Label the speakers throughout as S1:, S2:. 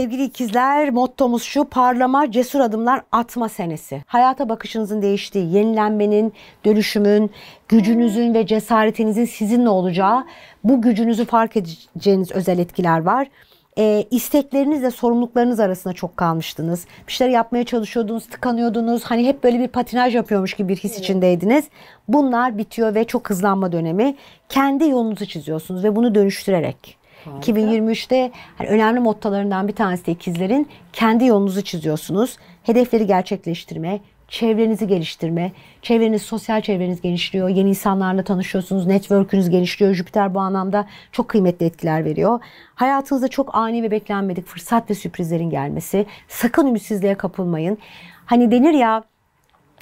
S1: sevgili ikizler mottomuz şu parlama cesur adımlar atma senesi. Hayata bakışınızın değiştiği, yenilenmenin, dönüşümün, gücünüzün ve cesaretinizin sizinle olacağı bu gücünüzü fark edeceğiniz özel etkiler var e, isteklerinizle sorumluluklarınız arasında çok kalmıştınız. Bir şeyler yapmaya çalışıyordunuz, tıkanıyordunuz. Hani hep böyle bir patinaj yapıyormuş gibi bir his evet. içindeydiniz. Bunlar bitiyor ve çok hızlanma dönemi. Kendi yolunuzu çiziyorsunuz ve bunu dönüştürerek. 2023'te hani önemli mottolarından bir tanesi de ikizlerin kendi yolunuzu çiziyorsunuz. Hedefleri gerçekleştirme, çevrenizi geliştirme, çevreniz, sosyal çevreniz genişliyor, yeni insanlarla tanışıyorsunuz, network'ünüz genişliyor. Jüpiter bu anlamda çok kıymetli etkiler veriyor. Hayatınızda çok ani ve beklenmedik fırsat ve sürprizlerin gelmesi. Sakın ümitsizliğe kapılmayın. Hani denir ya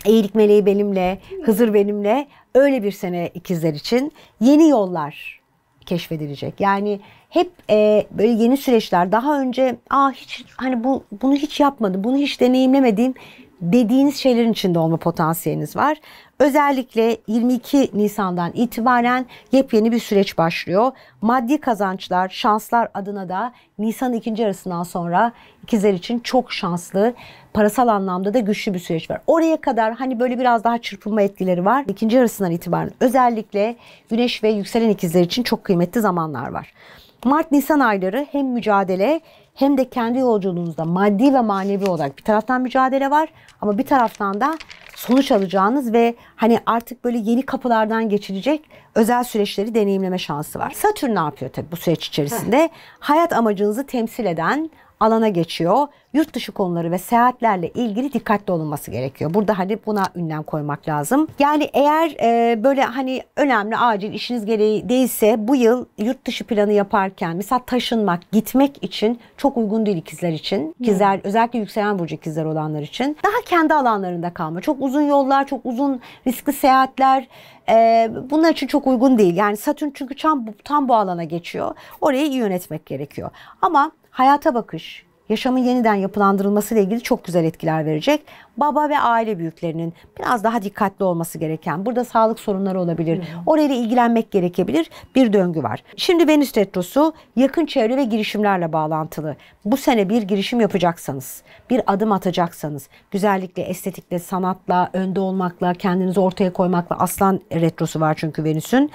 S1: Eğilik meleği benimle, Hızır benimle öyle bir sene ikizler için yeni yollar keşfedilecek. Yani hep e, böyle yeni süreçler daha önce aa hiç hani bu bunu hiç yapmadım bunu hiç deneyimlemediğim dediğiniz şeylerin içinde olma potansiyeliniz var. Özellikle 22 Nisan'dan itibaren yepyeni bir süreç başlıyor. Maddi kazançlar, şanslar adına da Nisan ikinci yarısından sonra ikizler için çok şanslı, parasal anlamda da güçlü bir süreç var. Oraya kadar hani böyle biraz daha çırpınma etkileri var. İkinci yarısından itibaren özellikle Güneş ve yükselen ikizler için çok kıymetli zamanlar var. Mart-Nisan ayları hem mücadele hem de kendi yolculuğunuzda maddi ve manevi olarak bir taraftan mücadele var ama bir taraftan da sonuç alacağınız ve hani artık böyle yeni kapılardan geçilecek özel süreçleri deneyimleme şansı var. Satürn ne yapıyor tabii bu süreç içerisinde? Hayat amacınızı temsil eden alana geçiyor. Yurt dışı konuları ve seyahatlerle ilgili dikkatli olunması gerekiyor. Burada hani buna ünlem koymak lazım. Yani eğer e, böyle hani önemli acil işiniz gereği değilse bu yıl yurt dışı planı yaparken mesela taşınmak, gitmek için çok uygun değil ikizler için. İkizler hmm. özellikle yükselen burcu ikizler olanlar için. Daha kendi alanlarında kalma. Çok uzun yollar, çok uzun riskli seyahatler e, bunlar için çok uygun değil. Yani Satürn çünkü tam, tam bu alana geçiyor. Orayı iyi yönetmek gerekiyor. Ama hayata bakış, yaşamın yeniden yapılandırılması ile ilgili çok güzel etkiler verecek. Baba ve aile büyüklerinin biraz daha dikkatli olması gereken, burada sağlık sorunları olabilir, orayla ilgilenmek gerekebilir bir döngü var. Şimdi Venüs Retrosu yakın çevre ve girişimlerle bağlantılı. Bu sene bir girişim yapacaksanız, bir adım atacaksanız, güzellikle, estetikle, sanatla, önde olmakla, kendinizi ortaya koymakla aslan retrosu var çünkü Venüs'ün.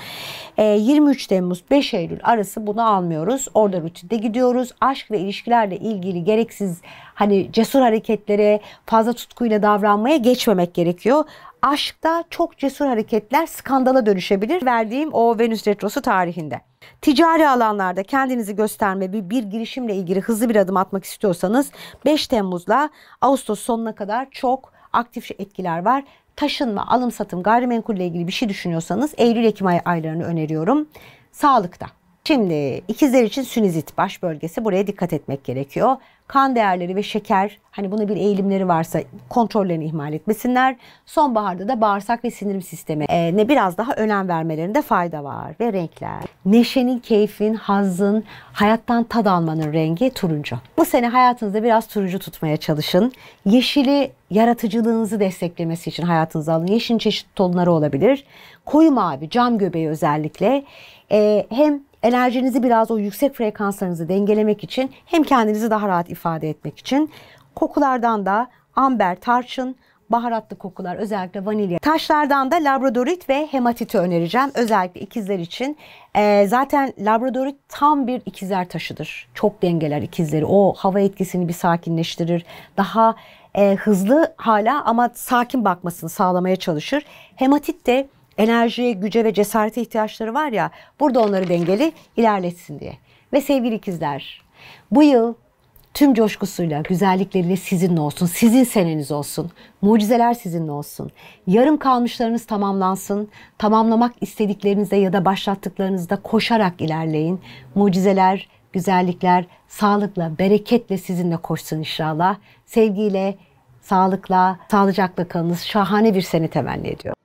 S1: 23 ee, Temmuz 5 Eylül arası bunu almıyoruz. Orada rutinde gidiyoruz. Aşk ve ilişkilerle ilgili gereksiz hani cesur hareketlere fazla tutkuyla davranmaya geçmemek gerekiyor. Aşkta çok cesur hareketler skandala dönüşebilir verdiğim o Venüs Retrosu tarihinde. Ticari alanlarda kendinizi gösterme bir, bir girişimle ilgili hızlı bir adım atmak istiyorsanız 5 Temmuz'la Ağustos sonuna kadar çok aktif etkiler var taşınma, alım satım, gayrimenkulle ilgili bir şey düşünüyorsanız Eylül-Ekim aylarını öneriyorum. Sağlıkta. Şimdi ikizler için sünizit baş bölgesi buraya dikkat etmek gerekiyor. Kan değerleri ve şeker hani buna bir eğilimleri varsa kontrollerini ihmal etmesinler. Sonbaharda da bağırsak ve sindirim sistemi e, ne biraz daha önem vermelerinde fayda var ve renkler. Neşenin, keyfin, hazın, hayattan tad almanın rengi turuncu. Bu sene hayatınızda biraz turuncu tutmaya çalışın. Yeşili yaratıcılığınızı desteklemesi için hayatınıza alın. Yeşilin çeşitli tonları olabilir. Koyu mavi, cam göbeği özellikle e, hem enerjinizi biraz o yüksek frekanslarınızı dengelemek için hem kendinizi daha rahat ifade etmek için kokulardan da amber, tarçın, baharatlı kokular özellikle vanilya. Taşlardan da labradorit ve hematiti önereceğim özellikle ikizler için. E, zaten labradorit tam bir ikizler taşıdır. Çok dengeler ikizleri. O hava etkisini bir sakinleştirir. Daha e, hızlı hala ama sakin bakmasını sağlamaya çalışır. Hematit de enerjiye, güce ve cesarete ihtiyaçları var ya burada onları dengeli ilerletsin diye. Ve sevgili ikizler bu yıl tüm coşkusuyla, güzellikleriyle sizinle olsun. Sizin seneniz olsun. Mucizeler sizinle olsun. Yarım kalmışlarınız tamamlansın. Tamamlamak istediklerinizde ya da başlattıklarınızda koşarak ilerleyin. Mucizeler, güzellikler sağlıkla, bereketle sizinle koşsun inşallah. Sevgiyle, sağlıkla, sağlıcakla kalınız. Şahane bir sene temenni ediyorum.